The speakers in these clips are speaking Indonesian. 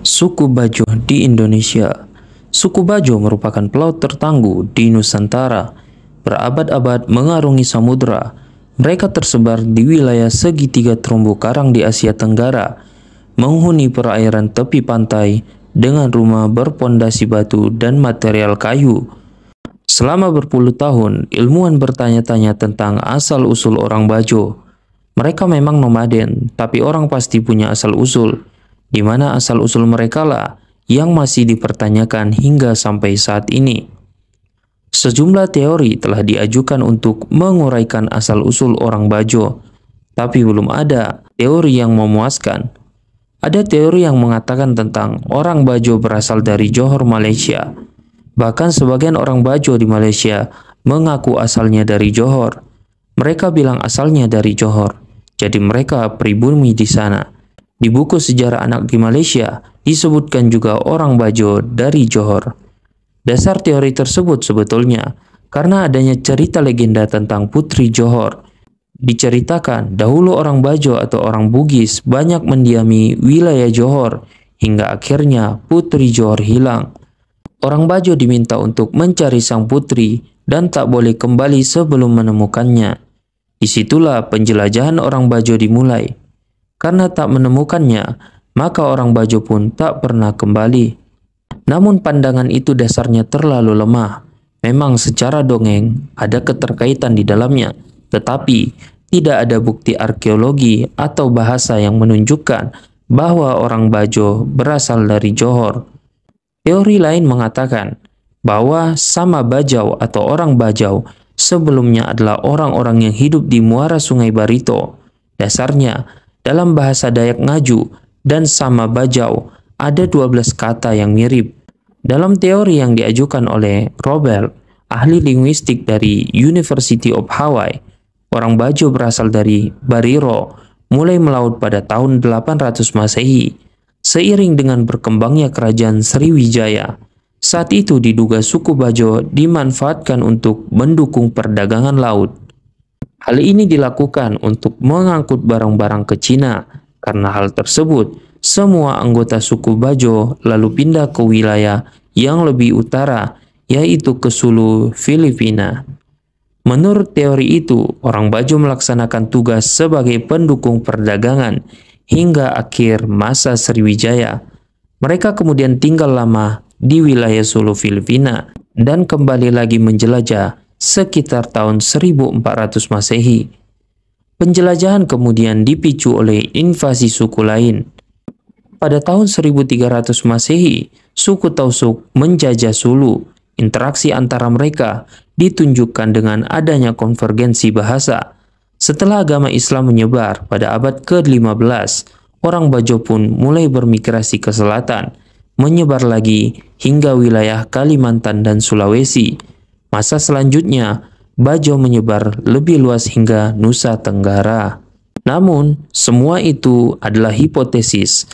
Suku Bajo di Indonesia Suku Bajo merupakan pelaut tertangguh di Nusantara. Berabad-abad mengarungi samudera, mereka tersebar di wilayah segitiga terumbu karang di Asia Tenggara, menghuni perairan tepi pantai dengan rumah berpondasi batu dan material kayu. Selama berpuluh tahun, ilmuwan bertanya-tanya tentang asal-usul orang Bajo. Mereka memang nomaden, tapi orang pasti punya asal-usul di mana asal-usul mereka lah yang masih dipertanyakan hingga sampai saat ini. Sejumlah teori telah diajukan untuk menguraikan asal-usul orang Bajo, tapi belum ada teori yang memuaskan. Ada teori yang mengatakan tentang orang Bajo berasal dari Johor, Malaysia. Bahkan sebagian orang Bajo di Malaysia mengaku asalnya dari Johor. Mereka bilang asalnya dari Johor, jadi mereka pribumi di sana. Di buku sejarah anak di Malaysia, disebutkan juga orang Bajo dari Johor. Dasar teori tersebut sebetulnya karena adanya cerita legenda tentang Putri Johor. Diceritakan dahulu orang Bajo atau orang Bugis banyak mendiami wilayah Johor hingga akhirnya Putri Johor hilang. Orang Bajo diminta untuk mencari sang putri dan tak boleh kembali sebelum menemukannya. Disitulah penjelajahan orang Bajo dimulai. Karena tak menemukannya, maka orang Bajo pun tak pernah kembali. Namun pandangan itu dasarnya terlalu lemah. Memang secara dongeng ada keterkaitan di dalamnya, tetapi tidak ada bukti arkeologi atau bahasa yang menunjukkan bahwa orang Bajo berasal dari Johor. Teori lain mengatakan bahwa sama Bajau atau orang Bajau sebelumnya adalah orang-orang yang hidup di muara Sungai Barito. Dasarnya, dalam bahasa Dayak Ngaju dan Sama Bajau, ada 12 kata yang mirip. Dalam teori yang diajukan oleh Robert, ahli linguistik dari University of Hawaii, orang Bajo berasal dari Bariro, mulai melaut pada tahun 800 Masehi. Seiring dengan berkembangnya kerajaan Sriwijaya, saat itu diduga suku Bajo dimanfaatkan untuk mendukung perdagangan laut. Hal ini dilakukan untuk mengangkut barang-barang ke Cina. Karena hal tersebut, semua anggota suku Bajo lalu pindah ke wilayah yang lebih utara, yaitu ke Sulu, Filipina. Menurut teori itu, orang Bajo melaksanakan tugas sebagai pendukung perdagangan hingga akhir masa Sriwijaya. Mereka kemudian tinggal lama di wilayah Sulu Filipina dan kembali lagi menjelajah sekitar tahun 1400 Masehi. Penjelajahan kemudian dipicu oleh invasi suku lain. Pada tahun 1300 Masehi, suku Tausuk menjajah Sulu. Interaksi antara mereka ditunjukkan dengan adanya konvergensi bahasa. Setelah agama Islam menyebar pada abad ke-15, orang Bajo pun mulai bermigrasi ke selatan, menyebar lagi hingga wilayah Kalimantan dan Sulawesi. Masa selanjutnya, Bajo menyebar lebih luas hingga Nusa Tenggara. Namun, semua itu adalah hipotesis,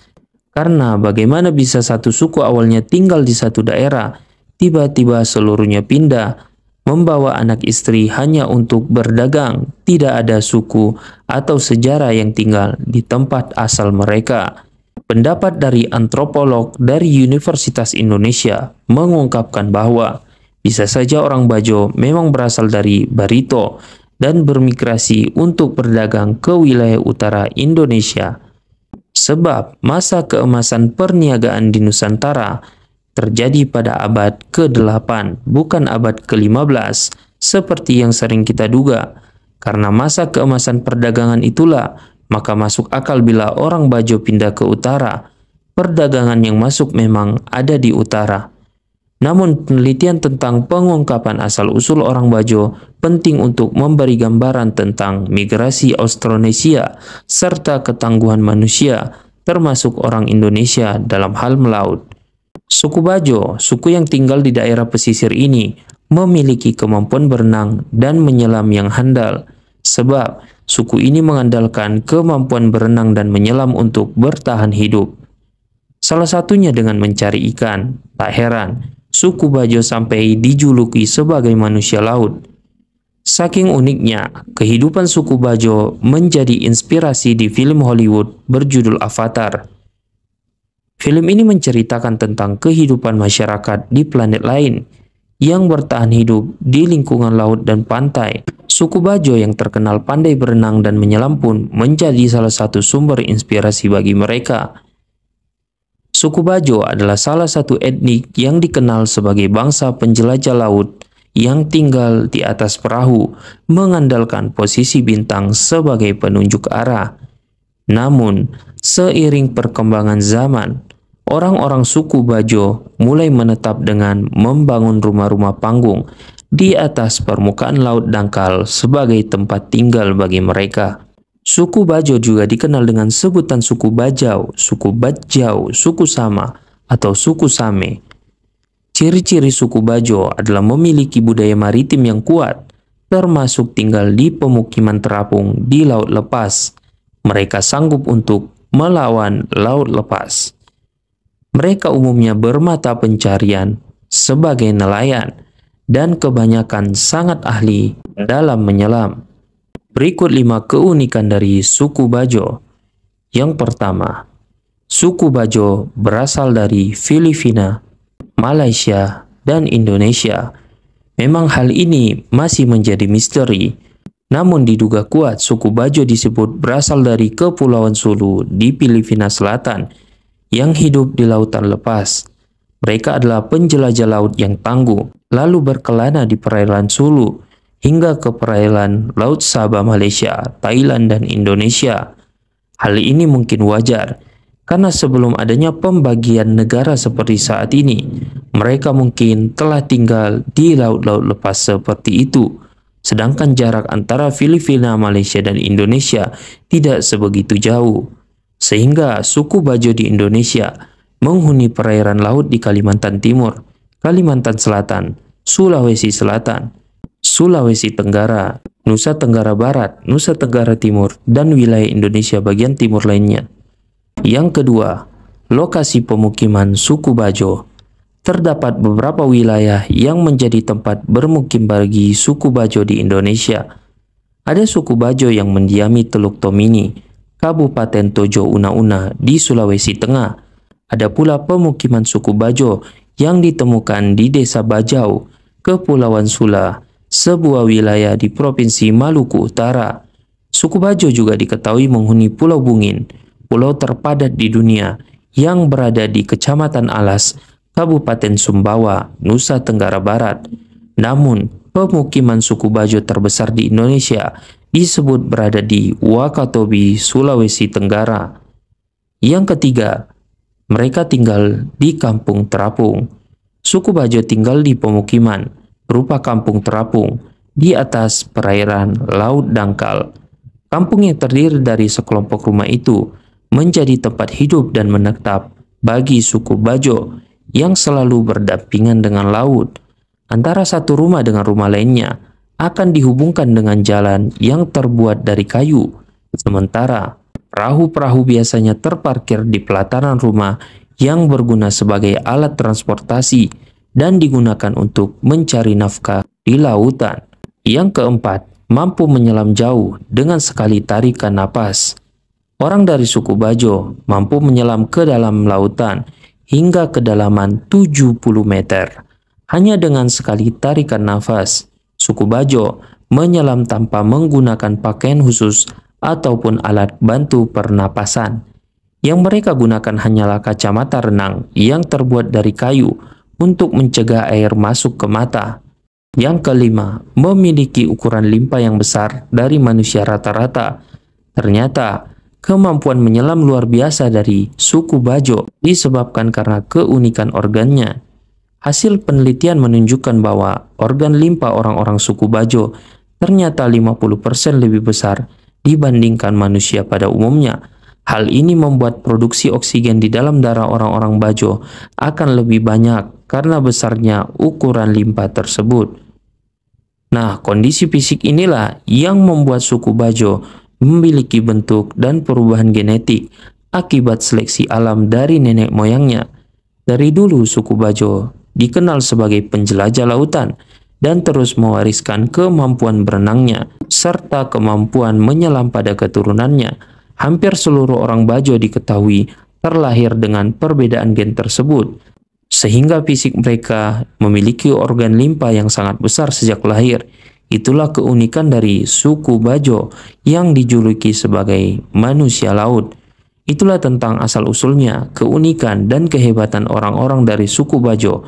karena bagaimana bisa satu suku awalnya tinggal di satu daerah, tiba-tiba seluruhnya pindah, membawa anak istri hanya untuk berdagang, tidak ada suku atau sejarah yang tinggal di tempat asal mereka. Pendapat dari antropolog dari Universitas Indonesia mengungkapkan bahwa bisa saja orang Bajo memang berasal dari Barito dan bermigrasi untuk berdagang ke wilayah utara Indonesia. Sebab masa keemasan perniagaan di Nusantara terjadi pada abad ke-8, bukan abad ke-15, seperti yang sering kita duga. Karena masa keemasan perdagangan itulah, maka masuk akal bila orang Bajo pindah ke utara. Perdagangan yang masuk memang ada di utara. Namun penelitian tentang pengungkapan asal-usul orang Bajo penting untuk memberi gambaran tentang migrasi Austronesia serta ketangguhan manusia termasuk orang Indonesia dalam hal melaut. Suku Bajo, suku yang tinggal di daerah pesisir ini, memiliki kemampuan berenang dan menyelam yang handal sebab suku ini mengandalkan kemampuan berenang dan menyelam untuk bertahan hidup. Salah satunya dengan mencari ikan. Tak heran suku Bajo sampai dijuluki sebagai manusia laut. Saking uniknya, kehidupan suku Bajo menjadi inspirasi di film Hollywood berjudul Avatar. Film ini menceritakan tentang kehidupan masyarakat di planet lain yang bertahan hidup di lingkungan laut dan pantai. Suku Bajo yang terkenal pandai berenang dan menyelam pun menjadi salah satu sumber inspirasi bagi mereka. Suku Bajo adalah salah satu etnik yang dikenal sebagai bangsa penjelajah laut yang tinggal di atas perahu, mengandalkan posisi bintang sebagai penunjuk arah. Namun, seiring perkembangan zaman, orang-orang suku Bajo mulai menetap dengan membangun rumah-rumah panggung di atas permukaan laut dangkal sebagai tempat tinggal bagi mereka. Suku Bajo juga dikenal dengan sebutan suku Bajau, suku Bajau, suku Sama, atau suku Same. Ciri-ciri suku Bajo adalah memiliki budaya maritim yang kuat, termasuk tinggal di pemukiman terapung di Laut Lepas. Mereka sanggup untuk melawan Laut Lepas. Mereka umumnya bermata pencarian sebagai nelayan dan kebanyakan sangat ahli dalam menyelam. Berikut lima keunikan dari suku Bajo. Yang pertama, suku Bajo berasal dari Filipina, Malaysia, dan Indonesia. Memang hal ini masih menjadi misteri, namun diduga kuat suku Bajo disebut berasal dari Kepulauan Sulu di Filipina Selatan yang hidup di lautan lepas. Mereka adalah penjelajah laut yang tangguh, lalu berkelana di perairan Sulu, hingga ke perairan Laut Sabah Malaysia, Thailand, dan Indonesia. Hal ini mungkin wajar, karena sebelum adanya pembagian negara seperti saat ini, mereka mungkin telah tinggal di laut-laut lepas seperti itu. Sedangkan jarak antara Filipina, Malaysia, dan Indonesia tidak sebegitu jauh. Sehingga suku Bajo di Indonesia menghuni perairan laut di Kalimantan Timur, Kalimantan Selatan, Sulawesi Selatan, Sulawesi Tenggara, Nusa Tenggara Barat, Nusa Tenggara Timur, dan wilayah Indonesia bagian timur lainnya. Yang kedua, lokasi pemukiman suku Bajo. Terdapat beberapa wilayah yang menjadi tempat bermukim bagi suku Bajo di Indonesia. Ada suku Bajo yang mendiami Teluk Tomini, Kabupaten Tojo Una-Una di Sulawesi Tengah. Ada pula pemukiman suku Bajo yang ditemukan di Desa Bajau, Kepulauan Sula, sebuah wilayah di Provinsi Maluku Utara. Suku Bajo juga diketahui menghuni Pulau Bungin, pulau terpadat di dunia yang berada di Kecamatan Alas, Kabupaten Sumbawa, Nusa Tenggara Barat. Namun, pemukiman suku Bajo terbesar di Indonesia disebut berada di Wakatobi, Sulawesi Tenggara. Yang ketiga, mereka tinggal di Kampung Terapung. Suku Bajo tinggal di pemukiman berupa Kampung Terapung di atas perairan Laut Dangkal. Kampung yang terdiri dari sekelompok rumah itu menjadi tempat hidup dan menetap bagi suku Bajo yang selalu berdampingan dengan laut. Antara satu rumah dengan rumah lainnya akan dihubungkan dengan jalan yang terbuat dari kayu. Sementara perahu-perahu biasanya terparkir di pelataran rumah yang berguna sebagai alat transportasi dan digunakan untuk mencari nafkah di lautan. Yang keempat, mampu menyelam jauh dengan sekali tarikan napas. Orang dari suku Bajo mampu menyelam ke dalam lautan hingga kedalaman 70 meter. Hanya dengan sekali tarikan nafas, suku Bajo menyelam tanpa menggunakan pakaian khusus ataupun alat bantu pernapasan. Yang mereka gunakan hanyalah kacamata renang yang terbuat dari kayu untuk mencegah air masuk ke mata. Yang kelima, memiliki ukuran limpa yang besar dari manusia rata-rata. Ternyata, kemampuan menyelam luar biasa dari suku Bajo disebabkan karena keunikan organnya. Hasil penelitian menunjukkan bahwa organ limpa orang-orang suku Bajo ternyata 50% lebih besar dibandingkan manusia pada umumnya Hal ini membuat produksi oksigen di dalam darah orang-orang Bajo akan lebih banyak karena besarnya ukuran limpa tersebut. Nah, kondisi fisik inilah yang membuat suku Bajo memiliki bentuk dan perubahan genetik akibat seleksi alam dari nenek moyangnya. Dari dulu suku Bajo dikenal sebagai penjelajah lautan dan terus mewariskan kemampuan berenangnya serta kemampuan menyelam pada keturunannya hampir seluruh orang Bajo diketahui terlahir dengan perbedaan gen tersebut, sehingga fisik mereka memiliki organ limpa yang sangat besar sejak lahir. Itulah keunikan dari suku Bajo yang dijuluki sebagai manusia laut. Itulah tentang asal-usulnya, keunikan, dan kehebatan orang-orang dari suku Bajo.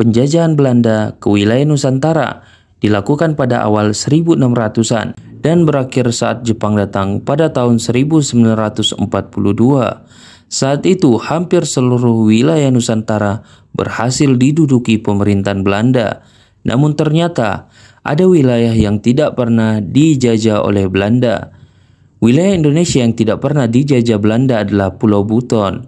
Penjajahan Belanda ke wilayah Nusantara dilakukan pada awal 1600-an dan berakhir saat Jepang datang pada tahun 1942. Saat itu hampir seluruh wilayah Nusantara berhasil diduduki pemerintahan Belanda. Namun ternyata ada wilayah yang tidak pernah dijajah oleh Belanda. Wilayah Indonesia yang tidak pernah dijajah Belanda adalah Pulau Buton.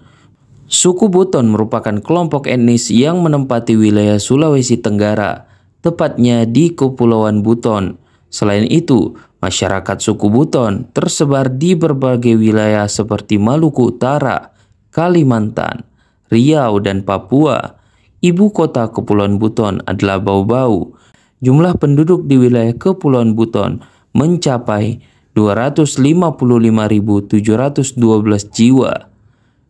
Suku Buton merupakan kelompok etnis yang menempati wilayah Sulawesi Tenggara, tepatnya di Kepulauan Buton. Selain itu, Masyarakat suku Buton tersebar di berbagai wilayah seperti Maluku Utara, Kalimantan, Riau, dan Papua. Ibu kota Kepulauan Buton adalah Bau-Bau. Jumlah penduduk di wilayah Kepulauan Buton mencapai 255.712 jiwa.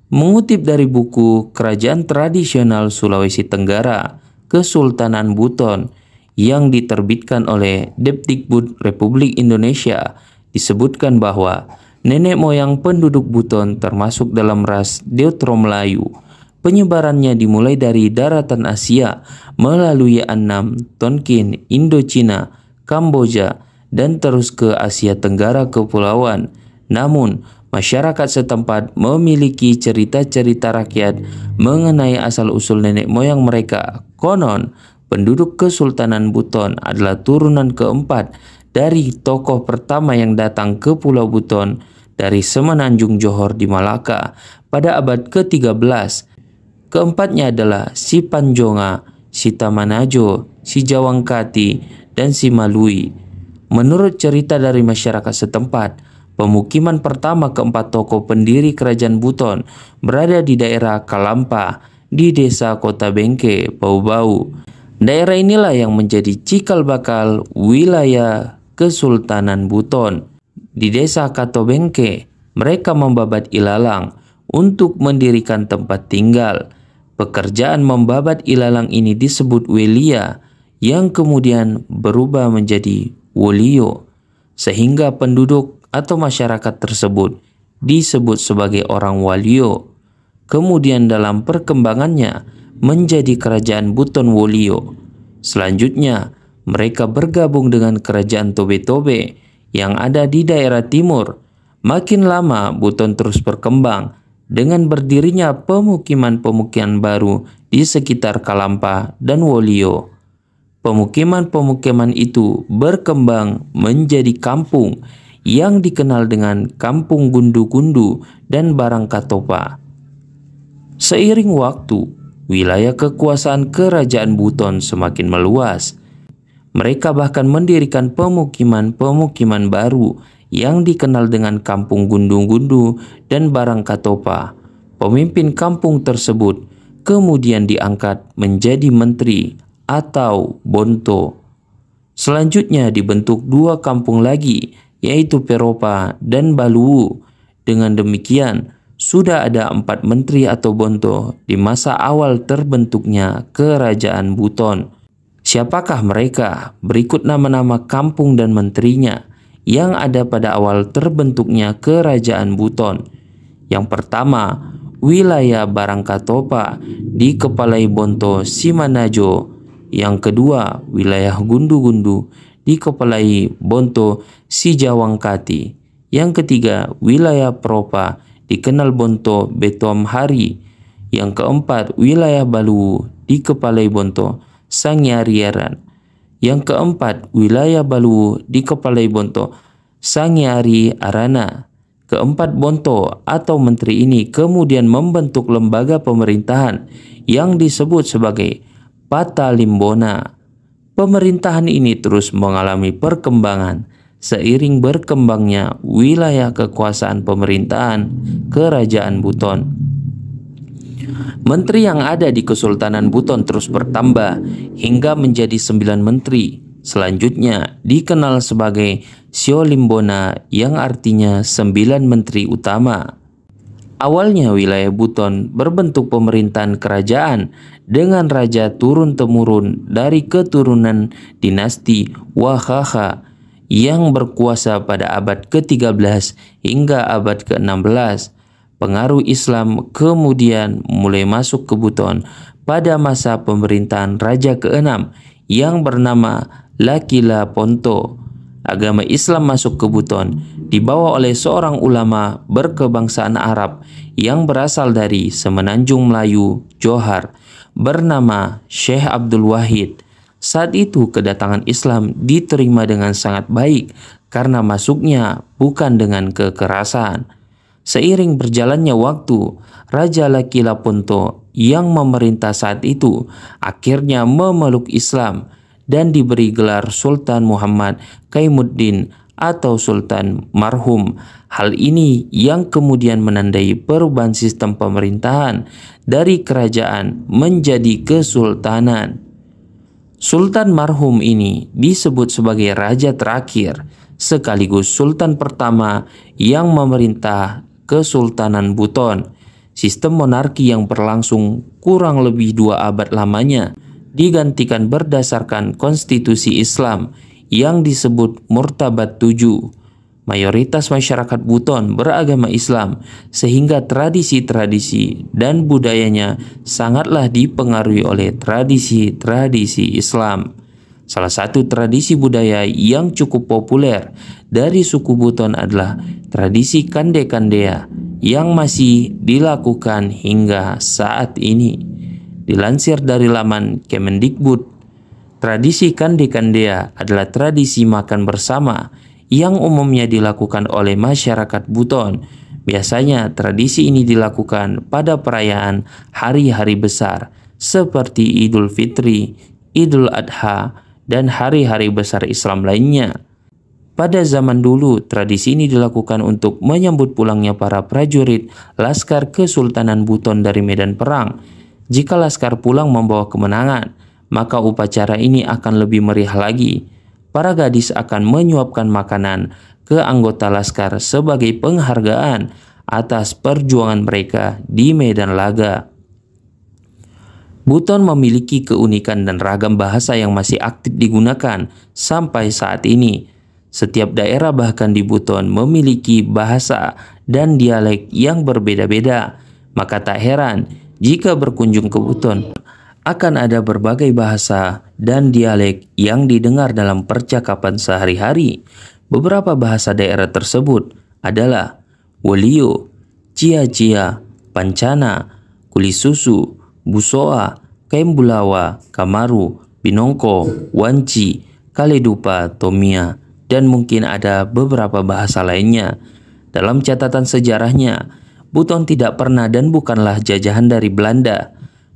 Mengutip dari buku Kerajaan Tradisional Sulawesi Tenggara, Kesultanan Buton yang diterbitkan oleh Depdikbud Republik Indonesia disebutkan bahwa nenek moyang penduduk Buton termasuk dalam ras Deutro Melayu. Penyebarannya dimulai dari daratan Asia melalui Annam, Tonkin, Indochina, Kamboja, dan terus ke Asia Tenggara Kepulauan. Namun, masyarakat setempat memiliki cerita-cerita rakyat mengenai asal-usul nenek moyang mereka. Konon, penduduk Kesultanan Buton adalah turunan keempat dari tokoh pertama yang datang ke Pulau Buton dari Semenanjung Johor di Malaka pada abad ke-13. Keempatnya adalah si Panjonga, si Tamanajo, si Jawangkati, dan si Malui. Menurut cerita dari masyarakat setempat, pemukiman pertama keempat tokoh pendiri kerajaan Buton berada di daerah Kalampa, di desa Kota Bengke, Bau-Bau. Daerah inilah yang menjadi cikal bakal wilayah Kesultanan Buton. Di desa Katobengke, mereka membabat ilalang untuk mendirikan tempat tinggal. Pekerjaan membabat ilalang ini disebut welia yang kemudian berubah menjadi wolio sehingga penduduk atau masyarakat tersebut disebut sebagai orang walio. Kemudian dalam perkembangannya, menjadi kerajaan Buton Wolio. Selanjutnya, mereka bergabung dengan kerajaan Tobe-Tobe yang ada di daerah timur. Makin lama, Buton terus berkembang dengan berdirinya pemukiman-pemukiman baru di sekitar Kalampa dan Wolio. Pemukiman-pemukiman itu berkembang menjadi kampung yang dikenal dengan Kampung Gundu-Gundu dan Barang Seiring waktu, wilayah kekuasaan Kerajaan Buton semakin meluas. Mereka bahkan mendirikan pemukiman-pemukiman baru yang dikenal dengan Kampung Gundung-Gundu dan Barang Pemimpin kampung tersebut kemudian diangkat menjadi menteri atau bonto. Selanjutnya dibentuk dua kampung lagi yaitu Peropa dan Baluwu. Dengan demikian, sudah ada empat menteri atau bonto di masa awal terbentuknya Kerajaan Buton. Siapakah mereka? Berikut nama-nama kampung dan menterinya yang ada pada awal terbentuknya Kerajaan Buton. Yang pertama, wilayah Barangkatopa di Kepalai Bonto Simanajo. Yang kedua, wilayah Gundu-Gundu di Kepalai Bonto Sijawangkati. Yang ketiga, wilayah Propa dikenal Bonto Betom Hari. Yang keempat, wilayah Balu di Kepalai Bonto, Sangyariaran. Yang keempat, wilayah Balu di Kepalai Bonto, Sangyari Arana. Keempat Bonto atau menteri ini kemudian membentuk lembaga pemerintahan yang disebut sebagai Patalimbona. Pemerintahan ini terus mengalami perkembangan seiring berkembangnya wilayah kekuasaan pemerintahan Kerajaan Buton. Menteri yang ada di Kesultanan Buton terus bertambah hingga menjadi sembilan menteri. Selanjutnya dikenal sebagai Siolimbona yang artinya sembilan menteri utama. Awalnya wilayah Buton berbentuk pemerintahan kerajaan dengan raja turun-temurun dari keturunan dinasti Wahaha yang berkuasa pada abad ke-13 hingga abad ke-16. Pengaruh Islam kemudian mulai masuk ke Buton pada masa pemerintahan Raja ke-6 yang bernama Lakila Ponto. Agama Islam masuk ke Buton dibawa oleh seorang ulama berkebangsaan Arab yang berasal dari Semenanjung Melayu, Johar, bernama Syekh Abdul Wahid. Saat itu kedatangan Islam diterima dengan sangat baik karena masuknya bukan dengan kekerasan. Seiring berjalannya waktu, Raja Laki Lapunto yang memerintah saat itu akhirnya memeluk Islam dan diberi gelar Sultan Muhammad Kaimuddin atau Sultan Marhum. Hal ini yang kemudian menandai perubahan sistem pemerintahan dari kerajaan menjadi kesultanan. Sultan marhum ini disebut sebagai raja terakhir sekaligus sultan pertama yang memerintah Kesultanan Buton. Sistem monarki yang berlangsung kurang lebih dua abad lamanya digantikan berdasarkan konstitusi Islam yang disebut Murtabat Tujuh mayoritas masyarakat Buton beragama Islam, sehingga tradisi-tradisi dan budayanya sangatlah dipengaruhi oleh tradisi-tradisi Islam. Salah satu tradisi budaya yang cukup populer dari suku Buton adalah tradisi kande-kandea yang masih dilakukan hingga saat ini. Dilansir dari laman Kemendikbud, tradisi kande-kandea adalah tradisi makan bersama yang umumnya dilakukan oleh masyarakat Buton. Biasanya tradisi ini dilakukan pada perayaan hari-hari besar seperti Idul Fitri, Idul Adha, dan hari-hari besar Islam lainnya. Pada zaman dulu, tradisi ini dilakukan untuk menyambut pulangnya para prajurit Laskar Kesultanan Buton dari medan perang. Jika Laskar pulang membawa kemenangan, maka upacara ini akan lebih meriah lagi para gadis akan menyuapkan makanan ke anggota laskar sebagai penghargaan atas perjuangan mereka di medan laga. Buton memiliki keunikan dan ragam bahasa yang masih aktif digunakan sampai saat ini. Setiap daerah bahkan di Buton memiliki bahasa dan dialek yang berbeda-beda. Maka tak heran jika berkunjung ke Buton, akan ada berbagai bahasa dan dialek yang didengar dalam percakapan sehari-hari. Beberapa bahasa daerah tersebut adalah Wolio, Cia Cia, Pancana, Kulisusu, Busoa, Kembulawa, Kamaru, Binongko, Wanci, Kaledupa, Tomia, dan mungkin ada beberapa bahasa lainnya. Dalam catatan sejarahnya, Buton tidak pernah dan bukanlah jajahan dari Belanda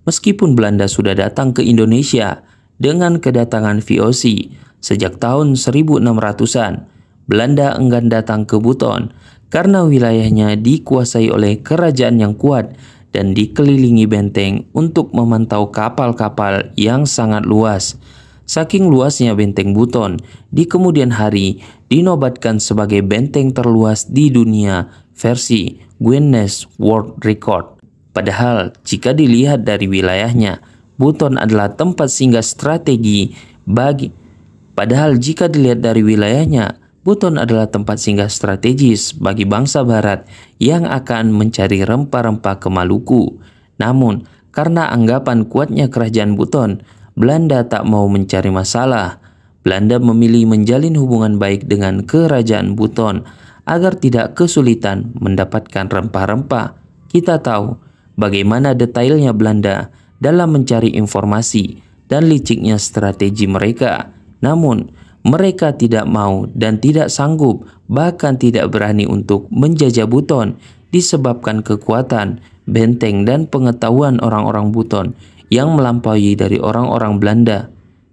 meskipun Belanda sudah datang ke Indonesia dengan kedatangan VOC sejak tahun 1600-an. Belanda enggan datang ke Buton karena wilayahnya dikuasai oleh kerajaan yang kuat dan dikelilingi benteng untuk memantau kapal-kapal yang sangat luas. Saking luasnya benteng Buton, di kemudian hari dinobatkan sebagai benteng terluas di dunia versi Guinness World Record. Padahal jika dilihat dari wilayahnya, Buton adalah tempat singgah strategi bagi Padahal jika dilihat dari wilayahnya, Buton adalah tempat singgah strategis bagi bangsa barat yang akan mencari rempah-rempah ke Maluku. Namun, karena anggapan kuatnya kerajaan Buton, Belanda tak mau mencari masalah. Belanda memilih menjalin hubungan baik dengan kerajaan Buton agar tidak kesulitan mendapatkan rempah-rempah. Kita tahu bagaimana detailnya Belanda dalam mencari informasi dan liciknya strategi mereka. Namun, mereka tidak mau dan tidak sanggup, bahkan tidak berani untuk menjajah Buton disebabkan kekuatan, benteng, dan pengetahuan orang-orang Buton yang melampaui dari orang-orang Belanda.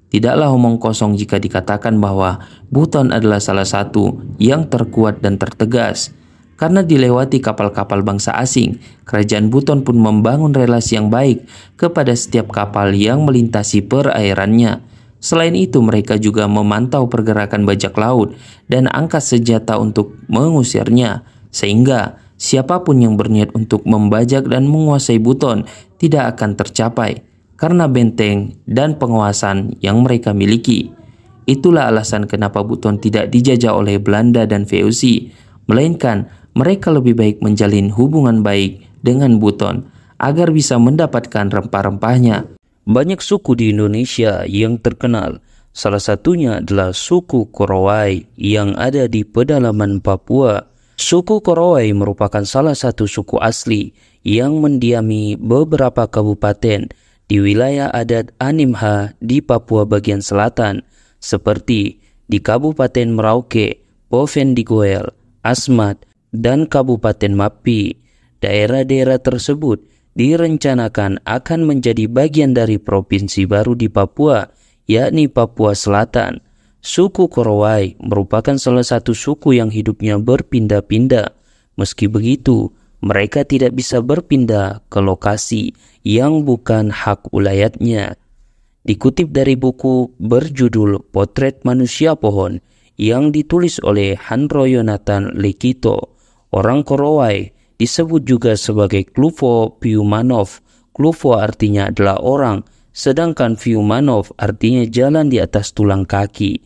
Tidaklah omong kosong jika dikatakan bahwa Buton adalah salah satu yang terkuat dan tertegas karena dilewati kapal-kapal bangsa asing. Kerajaan Buton pun membangun relasi yang baik kepada setiap kapal yang melintasi perairannya. Selain itu, mereka juga memantau pergerakan bajak laut dan angkat senjata untuk mengusirnya, sehingga siapapun yang berniat untuk membajak dan menguasai Buton tidak akan tercapai karena benteng dan penguasaan yang mereka miliki. Itulah alasan kenapa Buton tidak dijajah oleh Belanda dan VOC, melainkan mereka lebih baik menjalin hubungan baik dengan Buton agar bisa mendapatkan rempah-rempahnya. Banyak suku di Indonesia yang terkenal, salah satunya adalah suku Korowai yang ada di pedalaman Papua. Suku Korowai merupakan salah satu suku asli yang mendiami beberapa kabupaten di wilayah adat Animha di Papua bagian selatan, seperti di Kabupaten Merauke, Povendigoel, Asmat, dan Kabupaten Mapi. Daerah-daerah tersebut direncanakan akan menjadi bagian dari provinsi baru di Papua, yakni Papua Selatan. Suku Korowai merupakan salah satu suku yang hidupnya berpindah-pindah. Meski begitu, mereka tidak bisa berpindah ke lokasi yang bukan hak ulayatnya. Dikutip dari buku berjudul Potret Manusia Pohon yang ditulis oleh Hanro Yonatan Lekito, Orang Korowai disebut juga sebagai Kluvo Piumanov. Kluvo artinya adalah orang, sedangkan Piumanov artinya jalan di atas tulang kaki.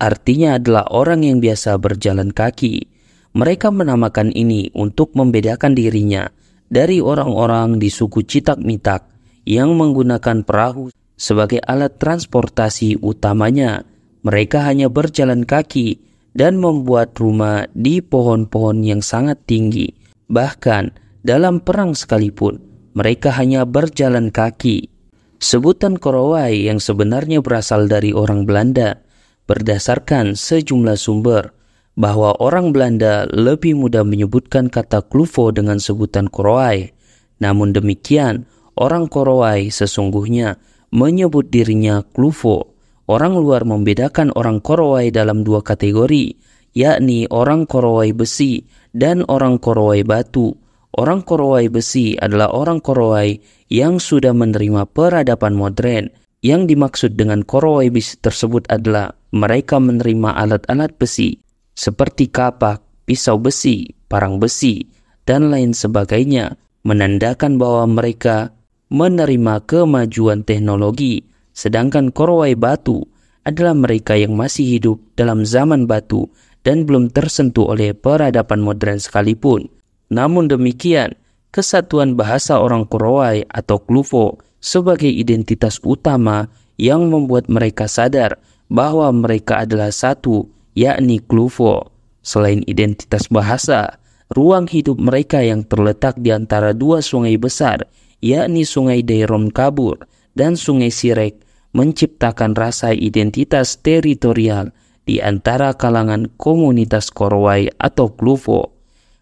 Artinya adalah orang yang biasa berjalan kaki. Mereka menamakan ini untuk membedakan dirinya dari orang-orang di suku Citak Mitak yang menggunakan perahu sebagai alat transportasi utamanya. Mereka hanya berjalan kaki dan membuat rumah di pohon-pohon yang sangat tinggi. Bahkan dalam perang sekalipun, mereka hanya berjalan kaki. Sebutan Korowai yang sebenarnya berasal dari orang Belanda berdasarkan sejumlah sumber bahwa orang Belanda lebih mudah menyebutkan kata Kluvo dengan sebutan Korowai. Namun demikian, orang Korowai sesungguhnya menyebut dirinya Kluvo orang luar membedakan orang korowai dalam dua kategori, yakni orang korowai besi dan orang korowai batu. Orang korowai besi adalah orang korowai yang sudah menerima peradaban modern. Yang dimaksud dengan korowai besi tersebut adalah mereka menerima alat-alat besi seperti kapak, pisau besi, parang besi, dan lain sebagainya, menandakan bahwa mereka menerima kemajuan teknologi Sedangkan korowai batu adalah mereka yang masih hidup dalam zaman batu dan belum tersentuh oleh peradaban modern sekalipun. Namun demikian, kesatuan bahasa orang Korowai atau Klufo sebagai identitas utama yang membuat mereka sadar bahwa mereka adalah satu, yakni Klufo. Selain identitas bahasa, ruang hidup mereka yang terletak di antara dua sungai besar, yakni Sungai Dairon Kabur dan Sungai Sirek, menciptakan rasa identitas teritorial di antara kalangan komunitas Korowai atau Kluvo.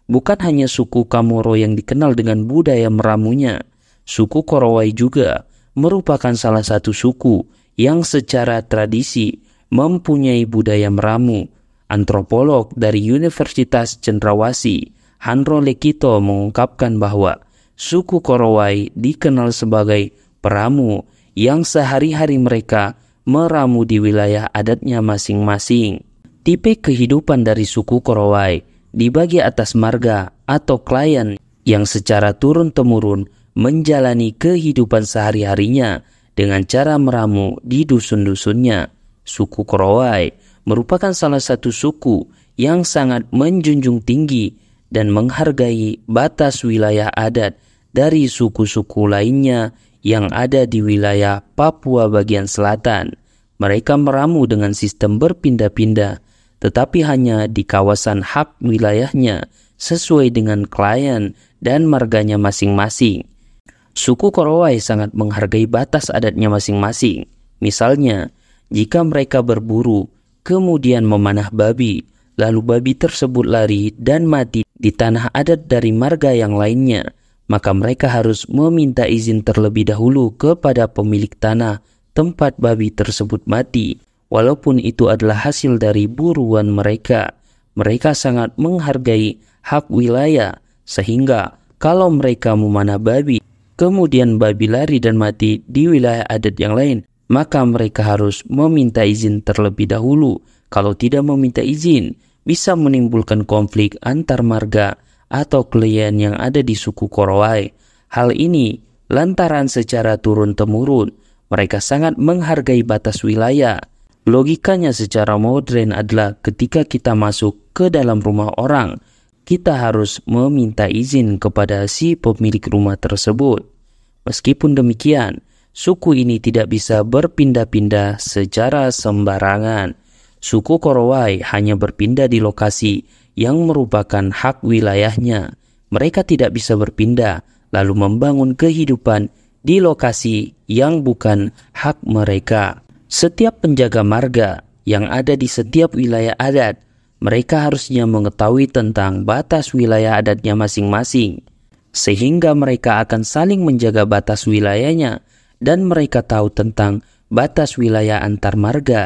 Bukan hanya suku Kamoro yang dikenal dengan budaya meramunya, suku Korowai juga merupakan salah satu suku yang secara tradisi mempunyai budaya meramu. Antropolog dari Universitas Cendrawasi, Hanro Lekito mengungkapkan bahwa suku Korowai dikenal sebagai peramu yang sehari-hari mereka meramu di wilayah adatnya masing-masing. Tipe kehidupan dari suku Korowai dibagi atas marga atau klien yang secara turun-temurun menjalani kehidupan sehari-harinya dengan cara meramu di dusun-dusunnya. Suku Korowai merupakan salah satu suku yang sangat menjunjung tinggi dan menghargai batas wilayah adat dari suku-suku lainnya yang ada di wilayah Papua bagian selatan. Mereka meramu dengan sistem berpindah-pindah, tetapi hanya di kawasan hak wilayahnya sesuai dengan klien dan marganya masing-masing. Suku Korowai sangat menghargai batas adatnya masing-masing. Misalnya, jika mereka berburu, kemudian memanah babi, lalu babi tersebut lari dan mati di tanah adat dari marga yang lainnya, maka mereka harus meminta izin terlebih dahulu kepada pemilik tanah tempat babi tersebut mati, walaupun itu adalah hasil dari buruan mereka. Mereka sangat menghargai hak wilayah, sehingga kalau mereka memanah babi, kemudian babi lari dan mati di wilayah adat yang lain, maka mereka harus meminta izin terlebih dahulu. Kalau tidak meminta izin, bisa menimbulkan konflik antar marga atau klien yang ada di suku Korowai. Hal ini lantaran secara turun-temurun mereka sangat menghargai batas wilayah. Logikanya secara modern adalah ketika kita masuk ke dalam rumah orang, kita harus meminta izin kepada si pemilik rumah tersebut. Meskipun demikian, suku ini tidak bisa berpindah-pindah secara sembarangan. Suku Korowai hanya berpindah di lokasi yang merupakan hak wilayahnya. Mereka tidak bisa berpindah lalu membangun kehidupan di lokasi yang bukan hak mereka. Setiap penjaga marga yang ada di setiap wilayah adat, mereka harusnya mengetahui tentang batas wilayah adatnya masing-masing, sehingga mereka akan saling menjaga batas wilayahnya dan mereka tahu tentang batas wilayah antar marga.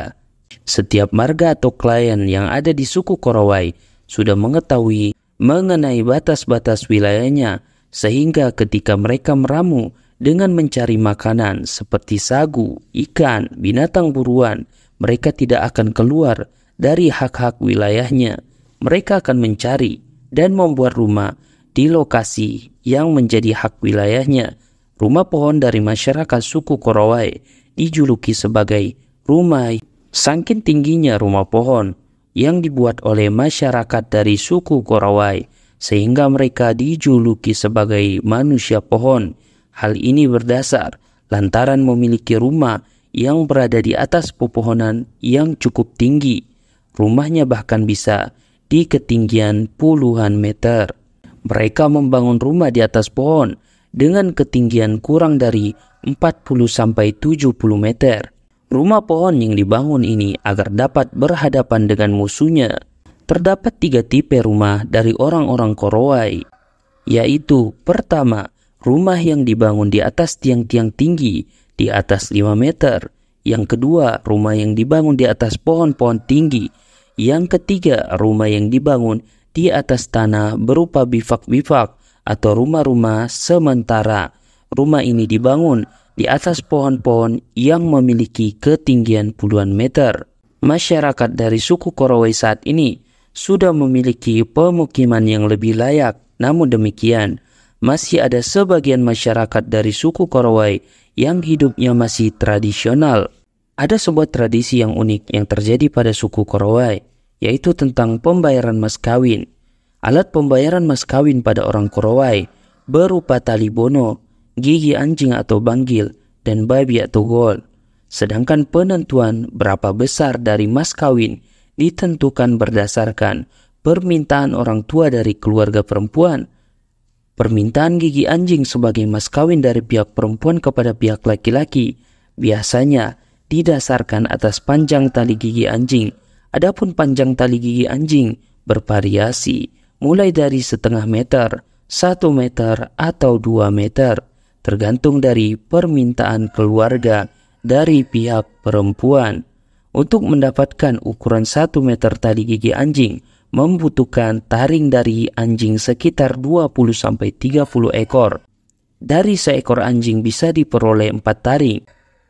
Setiap marga atau klien yang ada di suku Korowai sudah mengetahui mengenai batas-batas wilayahnya, sehingga ketika mereka meramu dengan mencari makanan seperti sagu, ikan, binatang buruan, mereka tidak akan keluar dari hak-hak wilayahnya. Mereka akan mencari dan membuat rumah di lokasi yang menjadi hak wilayahnya. Rumah pohon dari masyarakat suku Korowai dijuluki sebagai rumah. Sangkin tingginya rumah pohon, yang dibuat oleh masyarakat dari suku Korawai, sehingga mereka dijuluki sebagai manusia pohon. Hal ini berdasar lantaran memiliki rumah yang berada di atas pepohonan yang cukup tinggi. Rumahnya bahkan bisa di ketinggian puluhan meter. Mereka membangun rumah di atas pohon dengan ketinggian kurang dari 40 sampai 70 meter Rumah pohon yang dibangun ini agar dapat berhadapan dengan musuhnya. Terdapat tiga tipe rumah dari orang-orang Korowai, yaitu pertama, rumah yang dibangun di atas tiang-tiang tinggi di atas 5 meter. Yang kedua, rumah yang dibangun di atas pohon-pohon tinggi. Yang ketiga, rumah yang dibangun di atas tanah berupa bifak-bifak atau rumah-rumah sementara. Rumah ini dibangun di atas pohon-pohon yang memiliki ketinggian puluhan meter. Masyarakat dari suku Korowai saat ini sudah memiliki pemukiman yang lebih layak. Namun demikian, masih ada sebagian masyarakat dari suku Korowai yang hidupnya masih tradisional. Ada sebuah tradisi yang unik yang terjadi pada suku Korowai, yaitu tentang pembayaran mas kawin. Alat pembayaran mas kawin pada orang Korowai berupa tali bono gigi anjing atau banggil, dan babi atau gol. Sedangkan penentuan berapa besar dari mas kawin ditentukan berdasarkan permintaan orang tua dari keluarga perempuan. Permintaan gigi anjing sebagai mas kawin dari pihak perempuan kepada pihak laki-laki biasanya didasarkan atas panjang tali gigi anjing. Adapun panjang tali gigi anjing bervariasi mulai dari setengah meter, satu meter, atau dua meter tergantung dari permintaan keluarga dari pihak perempuan. Untuk mendapatkan ukuran 1 meter tali gigi anjing membutuhkan taring dari anjing sekitar 20-30 ekor. Dari seekor anjing bisa diperoleh 4 taring.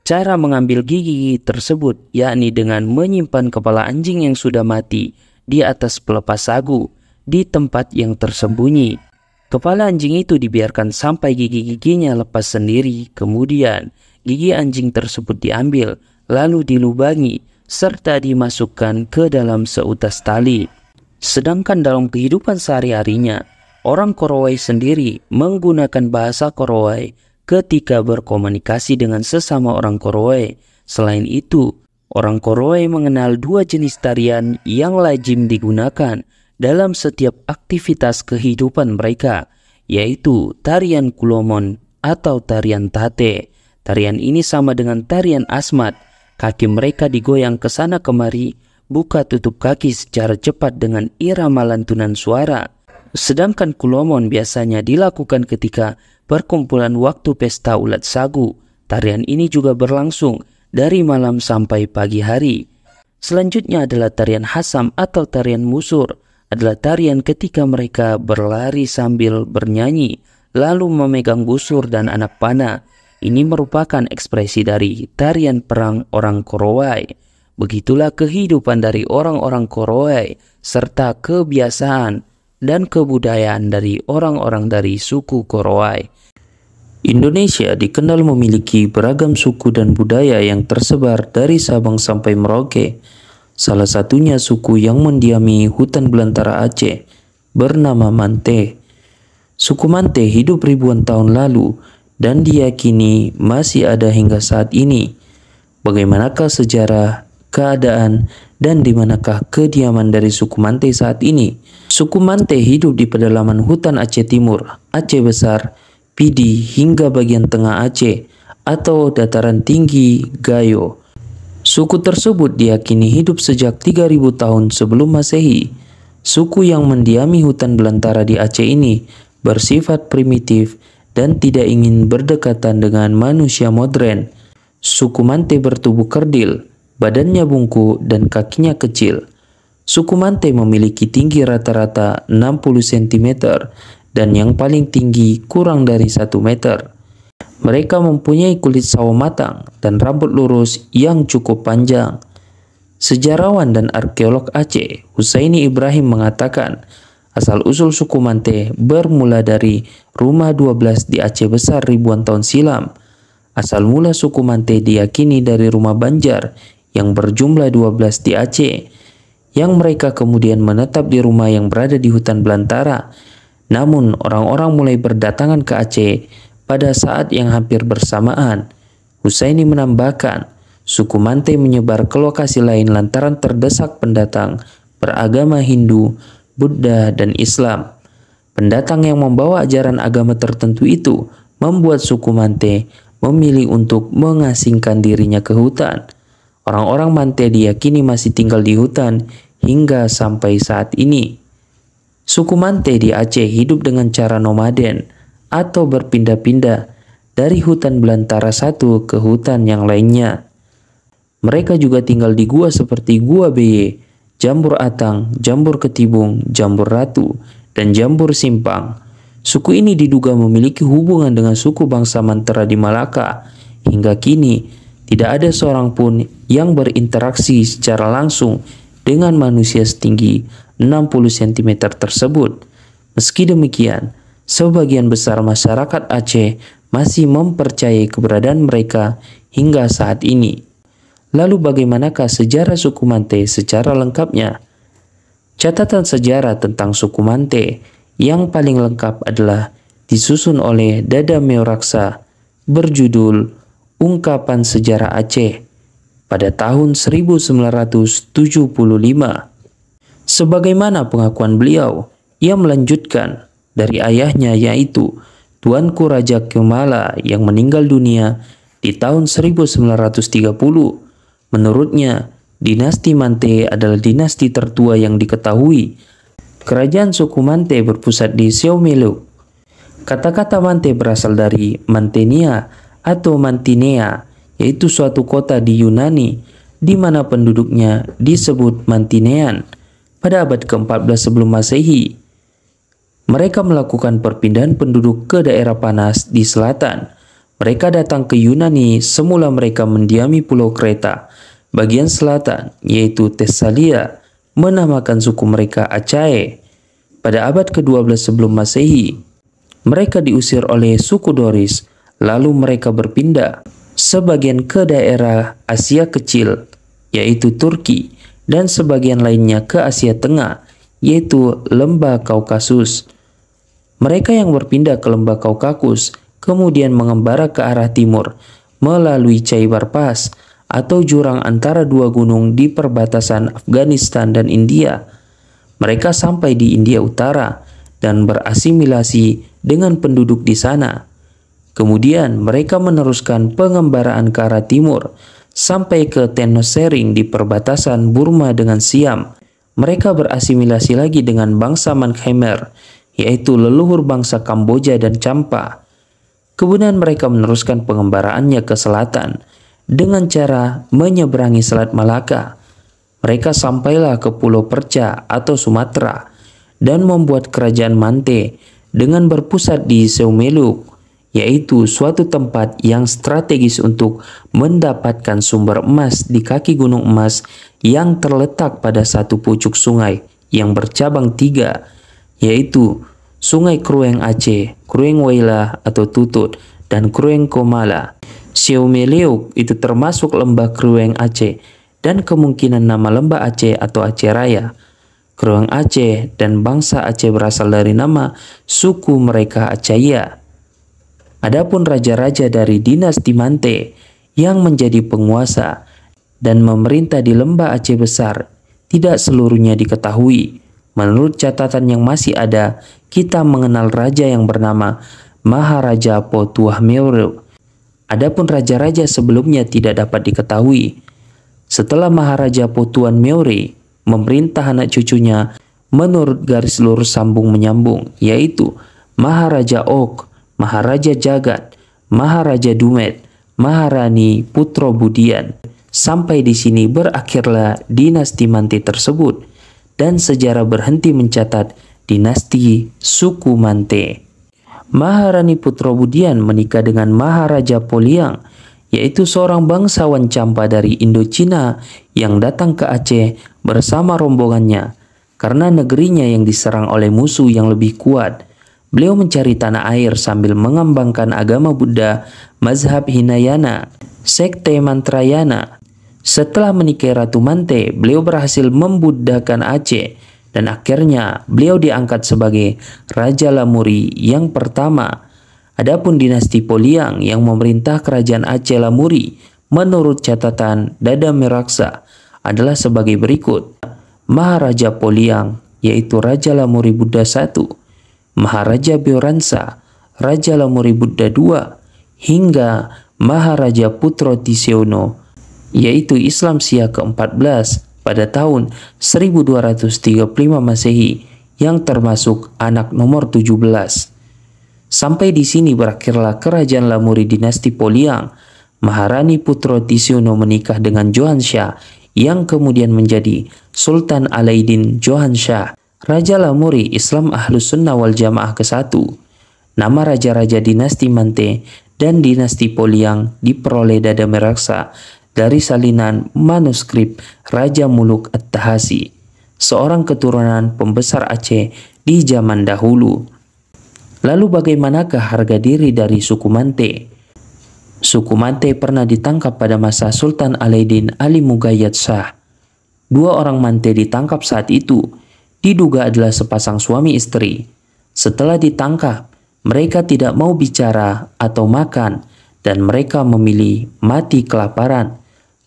Cara mengambil gigi tersebut yakni dengan menyimpan kepala anjing yang sudah mati di atas pelepas sagu di tempat yang tersembunyi Kepala anjing itu dibiarkan sampai gigi-giginya lepas sendiri. Kemudian, gigi anjing tersebut diambil, lalu dilubangi, serta dimasukkan ke dalam seutas tali. Sedangkan dalam kehidupan sehari-harinya, orang Korowai sendiri menggunakan bahasa Korowai ketika berkomunikasi dengan sesama orang Korowai. Selain itu, orang Korowai mengenal dua jenis tarian yang lazim digunakan, dalam setiap aktivitas kehidupan mereka, yaitu tarian kulomon atau tarian tate. Tarian ini sama dengan tarian asmat. Kaki mereka digoyang ke sana kemari, buka tutup kaki secara cepat dengan irama lantunan suara. Sedangkan kulomon biasanya dilakukan ketika perkumpulan waktu pesta ulat sagu. Tarian ini juga berlangsung dari malam sampai pagi hari. Selanjutnya adalah tarian hasam atau tarian musur adalah tarian ketika mereka berlari sambil bernyanyi, lalu memegang busur dan anak panah. Ini merupakan ekspresi dari tarian perang orang Korowai. Begitulah kehidupan dari orang-orang Korowai serta kebiasaan dan kebudayaan dari orang-orang dari suku Korowai. Indonesia dikenal memiliki beragam suku dan budaya yang tersebar dari Sabang sampai Merauke. Salah satunya suku yang mendiami hutan belantara Aceh bernama Mante. Suku Mante hidup ribuan tahun lalu dan diyakini masih ada hingga saat ini. Bagaimanakah sejarah, keadaan, dan di manakah kediaman dari suku Mante saat ini? Suku Mante hidup di pedalaman hutan Aceh Timur, Aceh Besar, Pidi hingga bagian tengah Aceh atau dataran tinggi Gayo. Suku tersebut diyakini hidup sejak 3000 tahun sebelum Masehi. Suku yang mendiami hutan belantara di Aceh ini bersifat primitif dan tidak ingin berdekatan dengan manusia modern. Suku Mante bertubuh kerdil, badannya bungku dan kakinya kecil. Suku Mante memiliki tinggi rata-rata 60 cm dan yang paling tinggi kurang dari 1 meter. Mereka mempunyai kulit sawo matang dan rambut lurus yang cukup panjang. Sejarawan dan arkeolog Aceh, Husaini Ibrahim mengatakan, asal-usul suku Mante bermula dari rumah 12 di Aceh Besar ribuan tahun silam. Asal mula suku Mante diyakini dari rumah Banjar yang berjumlah 12 di Aceh, yang mereka kemudian menetap di rumah yang berada di hutan belantara. Namun, orang-orang mulai berdatangan ke Aceh pada saat yang hampir bersamaan. Husaini menambahkan, suku Mante menyebar ke lokasi lain lantaran terdesak pendatang beragama Hindu, Buddha, dan Islam. Pendatang yang membawa ajaran agama tertentu itu membuat suku Mante memilih untuk mengasingkan dirinya ke hutan. Orang-orang Mante diyakini masih tinggal di hutan hingga sampai saat ini. Suku Mante di Aceh hidup dengan cara nomaden atau berpindah-pindah dari hutan belantara satu ke hutan yang lainnya. Mereka juga tinggal di gua seperti Gua Beye, Jambur Atang, Jambur Ketibung, Jambur Ratu, dan Jambur Simpang. Suku ini diduga memiliki hubungan dengan suku bangsa Mantera di Malaka. Hingga kini, tidak ada seorang pun yang berinteraksi secara langsung dengan manusia setinggi 60 cm tersebut. Meski demikian, sebagian besar masyarakat Aceh masih mempercayai keberadaan mereka hingga saat ini. Lalu bagaimanakah sejarah suku Mante secara lengkapnya? Catatan sejarah tentang suku Mante yang paling lengkap adalah disusun oleh Dada Meoraksa berjudul Ungkapan Sejarah Aceh pada tahun 1975. Sebagaimana pengakuan beliau, ia melanjutkan, dari ayahnya yaitu Tuanku Raja Kemala yang meninggal dunia di tahun 1930. Menurutnya, dinasti Mante adalah dinasti tertua yang diketahui. Kerajaan suku Mante berpusat di Xiaomelu. Kata-kata Mante berasal dari Mantenia atau Mantinea, yaitu suatu kota di Yunani di mana penduduknya disebut Mantinean pada abad ke-14 sebelum Masehi. Mereka melakukan perpindahan penduduk ke daerah panas di selatan. Mereka datang ke Yunani, semula mereka mendiami pulau Kreta, bagian selatan, yaitu Tesalia, menamakan suku mereka Acae. Pada abad ke-12 sebelum masehi, mereka diusir oleh suku Doris, lalu mereka berpindah sebagian ke daerah Asia Kecil, yaitu Turki, dan sebagian lainnya ke Asia Tengah, yaitu Lembah Kaukasus. Mereka yang berpindah ke lembah Kaukasus kemudian mengembara ke arah timur melalui Chaibar Pass atau jurang antara dua gunung di perbatasan Afghanistan dan India. Mereka sampai di India Utara dan berasimilasi dengan penduduk di sana. Kemudian mereka meneruskan pengembaraan ke arah timur sampai ke Tenosering di perbatasan Burma dengan Siam. Mereka berasimilasi lagi dengan bangsa Mankhemer yaitu leluhur bangsa Kamboja dan Champa. Kemudian mereka meneruskan pengembaraannya ke selatan dengan cara menyeberangi Selat Malaka. Mereka sampailah ke Pulau Perca atau Sumatera dan membuat kerajaan Mante dengan berpusat di Seumeluk, yaitu suatu tempat yang strategis untuk mendapatkan sumber emas di kaki gunung emas yang terletak pada satu pucuk sungai yang bercabang tiga, yaitu Sungai Krueng Aceh, Krueng Waila atau Tutut, dan Krueng Komala. Siomeliuk itu termasuk lembah Krueng Aceh dan kemungkinan nama lembah Aceh atau Aceh Raya. Krueng Aceh dan bangsa Aceh berasal dari nama suku mereka Acaya. Adapun raja-raja dari dinasti Mante yang menjadi penguasa dan memerintah di lembah Aceh besar tidak seluruhnya diketahui. Menurut catatan yang masih ada, kita mengenal raja yang bernama Maharaja Potuah Potuahmeru. Adapun raja-raja sebelumnya tidak dapat diketahui. Setelah Maharaja Potuan Meore memerintah anak cucunya menurut garis lurus sambung menyambung, yaitu Maharaja Ok, Maharaja Jagat, Maharaja Dumet, Maharani Putro Budian. Sampai di sini berakhirlah dinasti Manti tersebut dan sejarah berhenti mencatat dinasti suku Mante. Maharani Putra Budian menikah dengan Maharaja Poliang, yaitu seorang bangsawan campa dari Indochina yang datang ke Aceh bersama rombongannya karena negerinya yang diserang oleh musuh yang lebih kuat. Beliau mencari tanah air sambil mengembangkan agama Buddha, mazhab Hinayana, sekte Mantrayana, setelah menikahi Ratu Mante, beliau berhasil membudakan Aceh dan akhirnya beliau diangkat sebagai Raja Lamuri yang pertama. Adapun dinasti Poliang yang memerintah kerajaan Aceh Lamuri menurut catatan Dada Meraksa adalah sebagai berikut. Maharaja Poliang yaitu Raja Lamuri Buddha I, Maharaja Bioransa, Raja Lamuri Buddha II, hingga Maharaja Putro Tisiono yaitu Islam Sia ke-14 pada tahun 1235 Masehi yang termasuk anak nomor 17. Sampai di sini berakhirlah kerajaan Lamuri dinasti Poliang. Maharani Putra Tisiono menikah dengan Johan Shah yang kemudian menjadi Sultan Alaidin Johan Shah, Raja Lamuri Islam Ahlus Sunnah wal Jamaah ke-1. Nama raja-raja dinasti Mante dan dinasti Poliang diperoleh Dada Meraksa dari salinan manuskrip Raja Muluk At-Tahasi, seorang keturunan pembesar Aceh di zaman dahulu. Lalu bagaimanakah harga diri dari suku Mante? Suku Mante pernah ditangkap pada masa Sultan Alaeddin Ali Mugayyad Shah. Dua orang Mante ditangkap saat itu, diduga adalah sepasang suami istri. Setelah ditangkap, mereka tidak mau bicara atau makan, dan mereka memilih mati kelaparan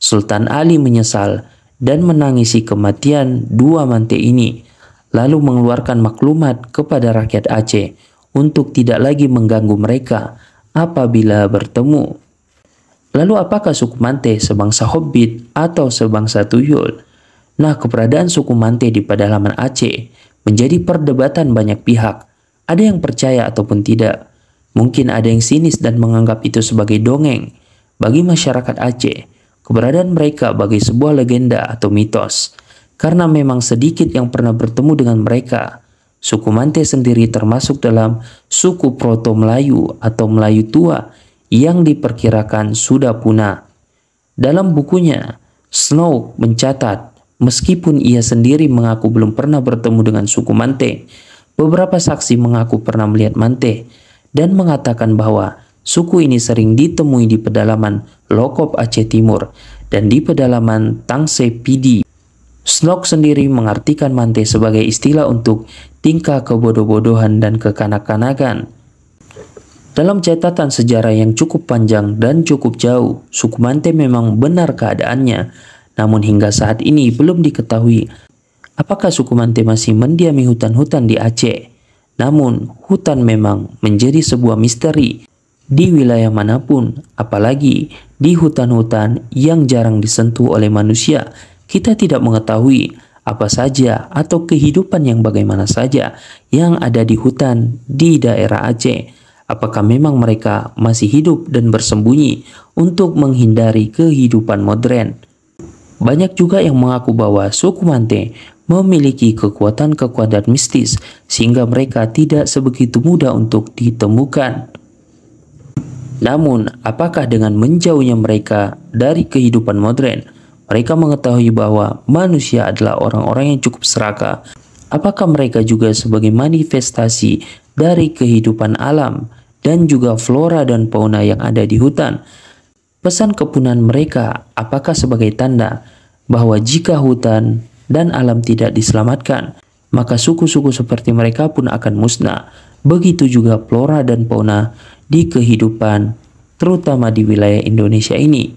Sultan Ali menyesal dan menangisi kematian dua mante ini, lalu mengeluarkan maklumat kepada rakyat Aceh untuk tidak lagi mengganggu mereka apabila bertemu. Lalu apakah suku Mante sebangsa Hobbit atau sebangsa Tuyul? Nah, keberadaan suku Mante di pedalaman Aceh menjadi perdebatan banyak pihak. Ada yang percaya ataupun tidak. Mungkin ada yang sinis dan menganggap itu sebagai dongeng bagi masyarakat Aceh keberadaan mereka bagi sebuah legenda atau mitos, karena memang sedikit yang pernah bertemu dengan mereka. Suku Mante sendiri termasuk dalam suku Proto Melayu atau Melayu Tua yang diperkirakan sudah punah. Dalam bukunya, Snow mencatat, meskipun ia sendiri mengaku belum pernah bertemu dengan suku Mante, beberapa saksi mengaku pernah melihat Mante dan mengatakan bahwa Suku ini sering ditemui di pedalaman Lokop Aceh Timur dan di pedalaman Tangse Pidi. Snok sendiri mengartikan mante sebagai istilah untuk tingkah kebodoh-bodohan dan kekanak-kanakan. Dalam catatan sejarah yang cukup panjang dan cukup jauh, suku Mante memang benar keadaannya. Namun hingga saat ini belum diketahui apakah suku Mante masih mendiami hutan-hutan di Aceh. Namun, hutan memang menjadi sebuah misteri di wilayah manapun, apalagi di hutan-hutan yang jarang disentuh oleh manusia. Kita tidak mengetahui apa saja atau kehidupan yang bagaimana saja yang ada di hutan di daerah Aceh. Apakah memang mereka masih hidup dan bersembunyi untuk menghindari kehidupan modern? Banyak juga yang mengaku bahwa suku Mante memiliki kekuatan-kekuatan mistis sehingga mereka tidak sebegitu mudah untuk ditemukan. Namun, apakah dengan menjauhnya mereka dari kehidupan modern, mereka mengetahui bahwa manusia adalah orang-orang yang cukup serakah? Apakah mereka juga sebagai manifestasi dari kehidupan alam dan juga flora dan fauna yang ada di hutan? Pesan kepunahan mereka apakah sebagai tanda bahwa jika hutan dan alam tidak diselamatkan, maka suku-suku seperti mereka pun akan musnah. Begitu juga flora dan fauna di kehidupan, terutama di wilayah Indonesia ini.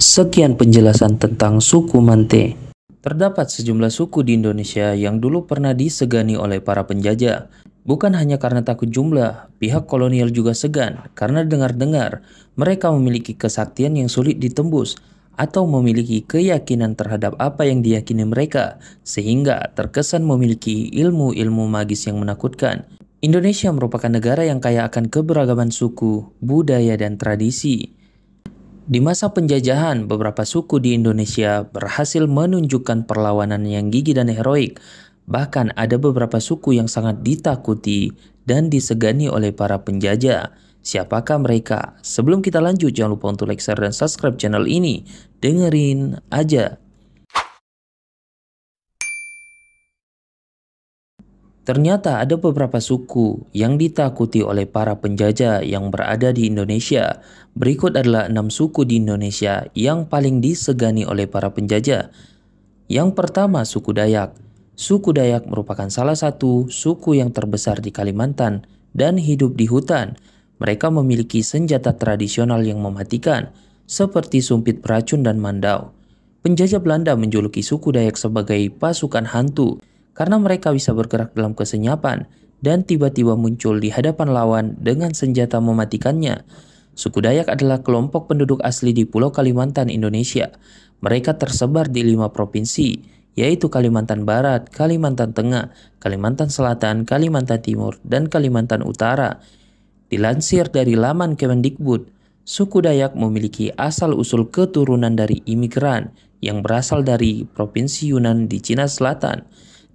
Sekian penjelasan tentang suku Mante. Terdapat sejumlah suku di Indonesia yang dulu pernah disegani oleh para penjajah. Bukan hanya karena takut jumlah, pihak kolonial juga segan karena dengar-dengar mereka memiliki kesaktian yang sulit ditembus atau memiliki keyakinan terhadap apa yang diyakini mereka, sehingga terkesan memiliki ilmu-ilmu magis yang menakutkan. Indonesia merupakan negara yang kaya akan keberagaman suku, budaya, dan tradisi. Di masa penjajahan, beberapa suku di Indonesia berhasil menunjukkan perlawanan yang gigih dan heroik. Bahkan ada beberapa suku yang sangat ditakuti dan disegani oleh para penjajah. Siapakah mereka? Sebelum kita lanjut, jangan lupa untuk like, share, dan subscribe channel ini. Dengerin aja Ternyata ada beberapa suku yang ditakuti oleh para penjajah yang berada di Indonesia. Berikut adalah enam suku di Indonesia yang paling disegani oleh para penjajah. Yang pertama, suku Dayak. Suku Dayak merupakan salah satu suku yang terbesar di Kalimantan dan hidup di hutan. Mereka memiliki senjata tradisional yang mematikan, seperti sumpit beracun dan mandau. Penjajah Belanda menjuluki suku Dayak sebagai pasukan hantu karena mereka bisa bergerak dalam kesenyapan dan tiba-tiba muncul di hadapan lawan dengan senjata mematikannya. Suku Dayak adalah kelompok penduduk asli di Pulau Kalimantan, Indonesia. Mereka tersebar di lima provinsi, yaitu Kalimantan Barat, Kalimantan Tengah, Kalimantan Selatan, Kalimantan Timur, dan Kalimantan Utara. Dilansir dari laman Kemendikbud, suku Dayak memiliki asal-usul keturunan dari imigran yang berasal dari Provinsi Yunan di Cina Selatan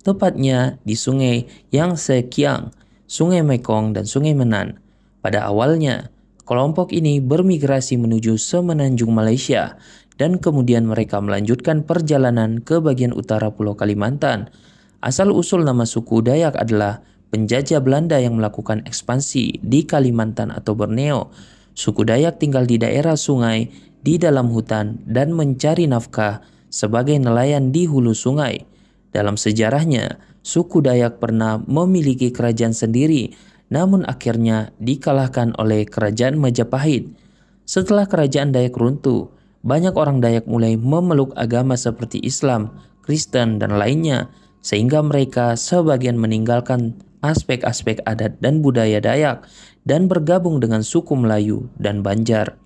tepatnya di sungai Yangtze Kiang, sungai Mekong, dan sungai Menan. Pada awalnya, kelompok ini bermigrasi menuju semenanjung Malaysia dan kemudian mereka melanjutkan perjalanan ke bagian utara Pulau Kalimantan. Asal-usul nama suku Dayak adalah penjajah Belanda yang melakukan ekspansi di Kalimantan atau Borneo. Suku Dayak tinggal di daerah sungai, di dalam hutan, dan mencari nafkah sebagai nelayan di hulu sungai. Dalam sejarahnya, suku Dayak pernah memiliki kerajaan sendiri, namun akhirnya dikalahkan oleh kerajaan Majapahit. Setelah kerajaan Dayak runtuh, banyak orang Dayak mulai memeluk agama seperti Islam, Kristen, dan lainnya, sehingga mereka sebagian meninggalkan aspek-aspek adat dan budaya Dayak dan bergabung dengan suku Melayu dan Banjar.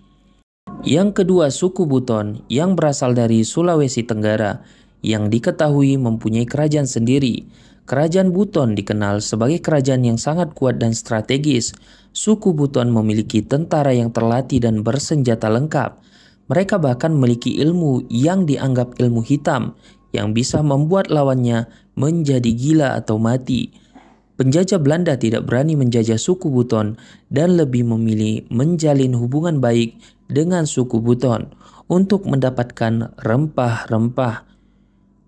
Yang kedua, suku Buton yang berasal dari Sulawesi Tenggara yang diketahui mempunyai kerajaan sendiri. Kerajaan Buton dikenal sebagai kerajaan yang sangat kuat dan strategis. Suku Buton memiliki tentara yang terlatih dan bersenjata lengkap. Mereka bahkan memiliki ilmu yang dianggap ilmu hitam yang bisa membuat lawannya menjadi gila atau mati. Penjajah Belanda tidak berani menjajah suku Buton dan lebih memilih menjalin hubungan baik dengan suku Buton untuk mendapatkan rempah-rempah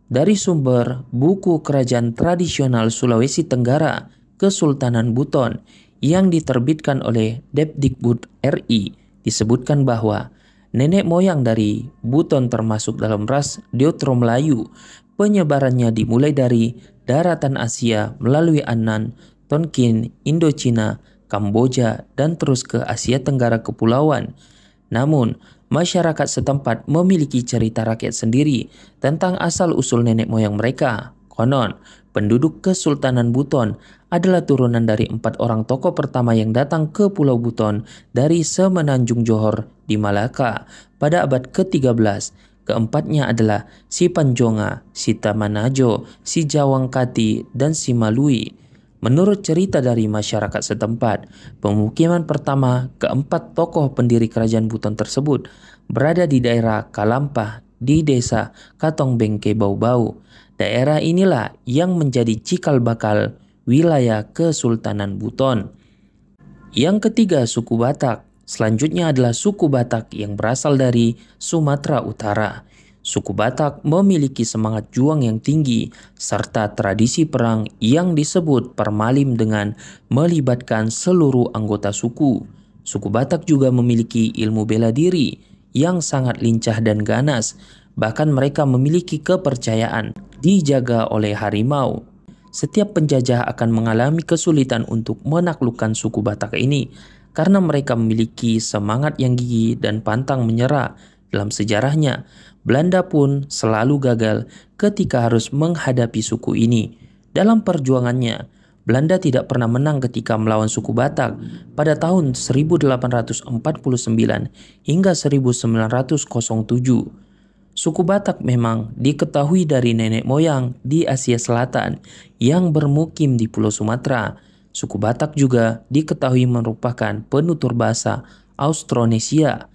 dari sumber buku kerajaan tradisional Sulawesi Tenggara Kesultanan Buton yang diterbitkan oleh Depdikbud RI disebutkan bahwa nenek moyang dari Buton termasuk dalam ras Deutro Melayu. Penyebarannya dimulai dari daratan Asia melalui Annan, Tonkin, Indochina, Kamboja, dan terus ke Asia Tenggara Kepulauan. Namun, masyarakat setempat memiliki cerita rakyat sendiri tentang asal-usul nenek moyang mereka. Konon, penduduk Kesultanan Buton adalah turunan dari empat orang tokoh pertama yang datang ke Pulau Buton dari Semenanjung Johor di Malaka pada abad ke-13 Keempatnya adalah si Panjonga, si Tamanajo, si Jawangkati, dan si Malui. Menurut cerita dari masyarakat setempat, pemukiman pertama keempat tokoh pendiri kerajaan Buton tersebut berada di daerah Kalampah di desa Katong Bengke Bau-Bau. Daerah inilah yang menjadi cikal bakal wilayah Kesultanan Buton. Yang ketiga suku Batak. Selanjutnya adalah suku Batak yang berasal dari Sumatera Utara. Suku Batak memiliki semangat juang yang tinggi serta tradisi perang yang disebut permalim dengan melibatkan seluruh anggota suku. Suku Batak juga memiliki ilmu bela diri yang sangat lincah dan ganas, bahkan mereka memiliki kepercayaan dijaga oleh harimau. Setiap penjajah akan mengalami kesulitan untuk menaklukkan suku Batak ini karena mereka memiliki semangat yang gigih dan pantang menyerah dalam sejarahnya. Belanda pun selalu gagal ketika harus menghadapi suku ini. Dalam perjuangannya, Belanda tidak pernah menang ketika melawan suku Batak pada tahun 1849 hingga 1907. Suku Batak memang diketahui dari nenek moyang di Asia Selatan yang bermukim di Pulau Sumatera. Suku Batak juga diketahui merupakan penutur bahasa Austronesia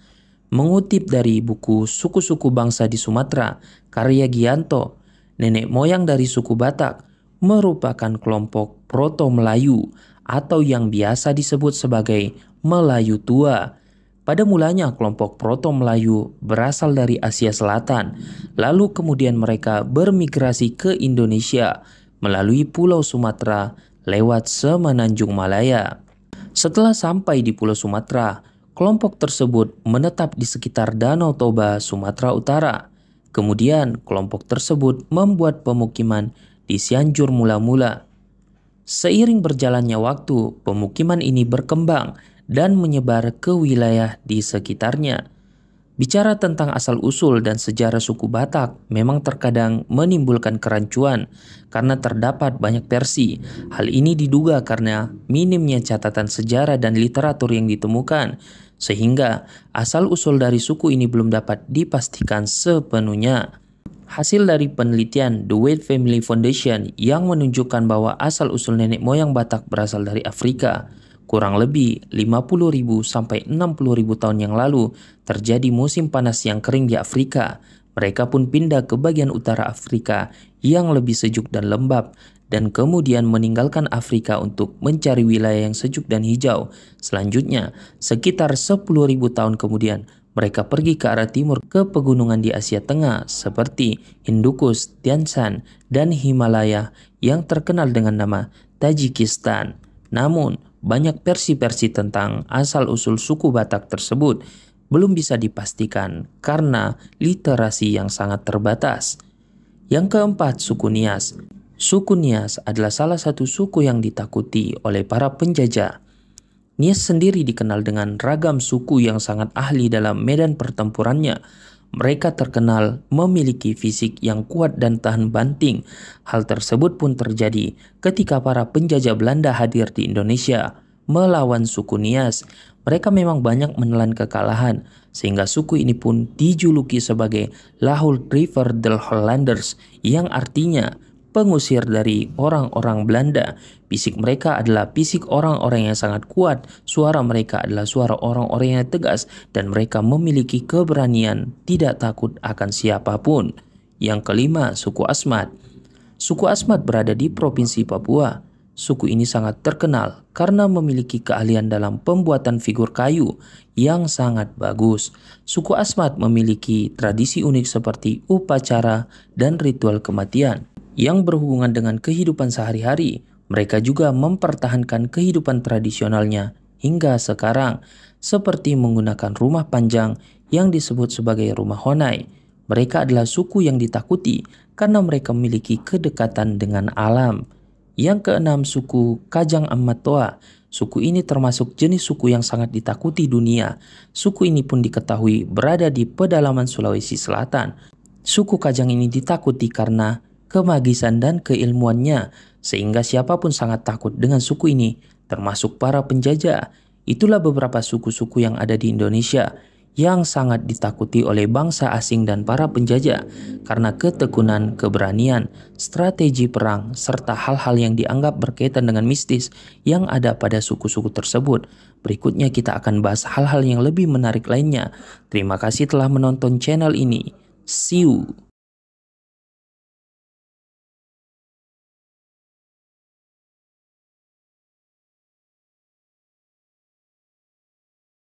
mengutip dari buku Suku-Suku Bangsa di Sumatera, karya Gianto, nenek moyang dari suku Batak, merupakan kelompok proto-Melayu atau yang biasa disebut sebagai Melayu Tua. Pada mulanya kelompok proto-Melayu berasal dari Asia Selatan, lalu kemudian mereka bermigrasi ke Indonesia melalui Pulau Sumatera lewat Semenanjung Malaya. Setelah sampai di Pulau Sumatera, kelompok tersebut menetap di sekitar Danau Toba, Sumatera Utara. Kemudian kelompok tersebut membuat pemukiman di Sianjur mula-mula. Seiring berjalannya waktu, pemukiman ini berkembang dan menyebar ke wilayah di sekitarnya. Bicara tentang asal-usul dan sejarah suku Batak memang terkadang menimbulkan kerancuan karena terdapat banyak versi. Hal ini diduga karena minimnya catatan sejarah dan literatur yang ditemukan, sehingga asal-usul dari suku ini belum dapat dipastikan sepenuhnya. Hasil dari penelitian The Wade Family Foundation yang menunjukkan bahwa asal-usul nenek moyang Batak berasal dari Afrika, kurang lebih 50.000 sampai 60.000 tahun yang lalu terjadi musim panas yang kering di Afrika. Mereka pun pindah ke bagian utara Afrika yang lebih sejuk dan lembab dan kemudian meninggalkan Afrika untuk mencari wilayah yang sejuk dan hijau. Selanjutnya, sekitar 10.000 tahun kemudian, mereka pergi ke arah timur ke pegunungan di Asia Tengah seperti Hindukus, Tian Shan, dan Himalaya yang terkenal dengan nama Tajikistan. Namun, banyak versi-versi tentang asal-usul suku Batak tersebut belum bisa dipastikan karena literasi yang sangat terbatas. Yang keempat, suku Nias. Suku Nias adalah salah satu suku yang ditakuti oleh para penjajah. Nias sendiri dikenal dengan ragam suku yang sangat ahli dalam medan pertempurannya, mereka terkenal memiliki fisik yang kuat dan tahan banting. Hal tersebut pun terjadi ketika para penjajah Belanda hadir di Indonesia melawan suku Nias. Mereka memang banyak menelan kekalahan, sehingga suku ini pun dijuluki sebagai Lahul River del Hollanders, yang artinya pengusir dari orang-orang Belanda Fisik mereka adalah fisik orang-orang yang sangat kuat, suara mereka adalah suara orang-orang yang tegas, dan mereka memiliki keberanian tidak takut akan siapapun. Yang kelima, suku Asmat. Suku Asmat berada di Provinsi Papua. Suku ini sangat terkenal karena memiliki keahlian dalam pembuatan figur kayu yang sangat bagus. Suku Asmat memiliki tradisi unik seperti upacara dan ritual kematian yang berhubungan dengan kehidupan sehari-hari. Mereka juga mempertahankan kehidupan tradisionalnya hingga sekarang, seperti menggunakan rumah panjang yang disebut sebagai rumah Honai. Mereka adalah suku yang ditakuti karena mereka memiliki kedekatan dengan alam. Yang keenam suku Kajang Amatoa. Suku ini termasuk jenis suku yang sangat ditakuti dunia. Suku ini pun diketahui berada di pedalaman Sulawesi Selatan. Suku Kajang ini ditakuti karena kemagisan dan keilmuannya sehingga siapapun sangat takut dengan suku ini termasuk para penjajah. Itulah beberapa suku-suku yang ada di Indonesia yang sangat ditakuti oleh bangsa asing dan para penjajah karena ketekunan, keberanian, strategi perang, serta hal-hal yang dianggap berkaitan dengan mistis yang ada pada suku-suku tersebut. Berikutnya kita akan bahas hal-hal yang lebih menarik lainnya. Terima kasih telah menonton channel ini. See you!